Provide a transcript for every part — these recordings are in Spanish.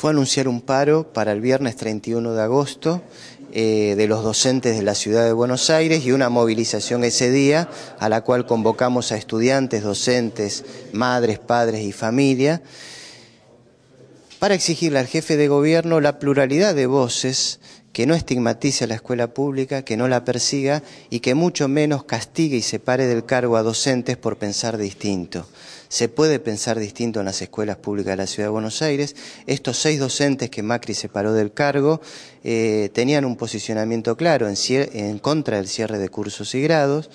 fue anunciar un paro para el viernes 31 de agosto eh, de los docentes de la ciudad de Buenos Aires y una movilización ese día a la cual convocamos a estudiantes, docentes, madres, padres y familia para exigirle al jefe de gobierno la pluralidad de voces que no estigmatice a la escuela pública, que no la persiga y que mucho menos castigue y separe del cargo a docentes por pensar distinto. Se puede pensar distinto en las escuelas públicas de la Ciudad de Buenos Aires. Estos seis docentes que Macri separó del cargo eh, tenían un posicionamiento claro en contra del cierre de cursos y grados.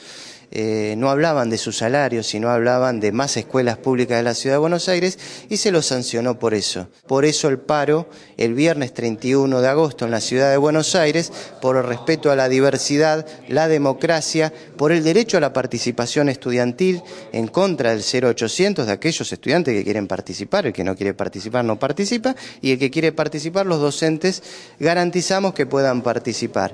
Eh, no hablaban de su salario, sino hablaban de más escuelas públicas de la ciudad de Buenos Aires y se los sancionó por eso. Por eso el paro el viernes 31 de agosto en la ciudad de Buenos Aires, por el respeto a la diversidad, la democracia, por el derecho a la participación estudiantil, en contra del 0800 de aquellos estudiantes que quieren participar, el que no quiere participar no participa y el que quiere participar los docentes garantizamos que puedan participar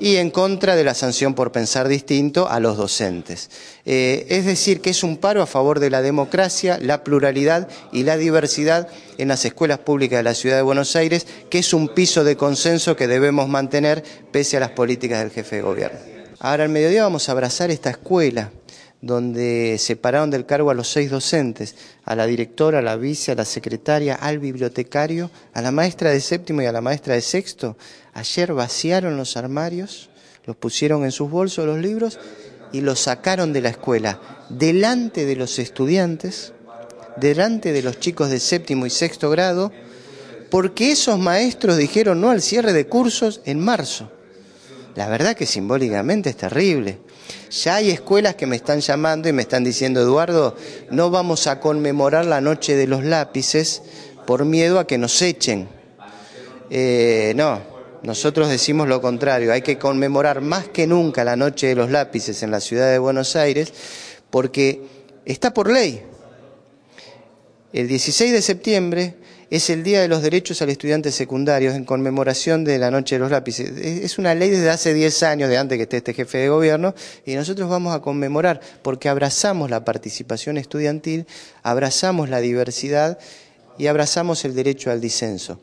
y en contra de la sanción por pensar distinto a los docentes. Eh, es decir, que es un paro a favor de la democracia, la pluralidad y la diversidad en las escuelas públicas de la Ciudad de Buenos Aires, que es un piso de consenso que debemos mantener pese a las políticas del jefe de gobierno. Ahora al mediodía vamos a abrazar esta escuela donde separaron del cargo a los seis docentes, a la directora, a la vice, a la secretaria, al bibliotecario, a la maestra de séptimo y a la maestra de sexto. Ayer vaciaron los armarios, los pusieron en sus bolsos los libros y los sacaron de la escuela, delante de los estudiantes, delante de los chicos de séptimo y sexto grado, porque esos maestros dijeron no al cierre de cursos en marzo. La verdad que simbólicamente es terrible. Ya hay escuelas que me están llamando y me están diciendo, Eduardo, no vamos a conmemorar la noche de los lápices por miedo a que nos echen. Eh, no, nosotros decimos lo contrario, hay que conmemorar más que nunca la noche de los lápices en la ciudad de Buenos Aires porque está por ley. El 16 de septiembre es el Día de los Derechos al Estudiante Secundario, en conmemoración de la Noche de los Lápices. Es una ley desde hace 10 años, de antes que esté este jefe de gobierno, y nosotros vamos a conmemorar, porque abrazamos la participación estudiantil, abrazamos la diversidad y abrazamos el derecho al disenso.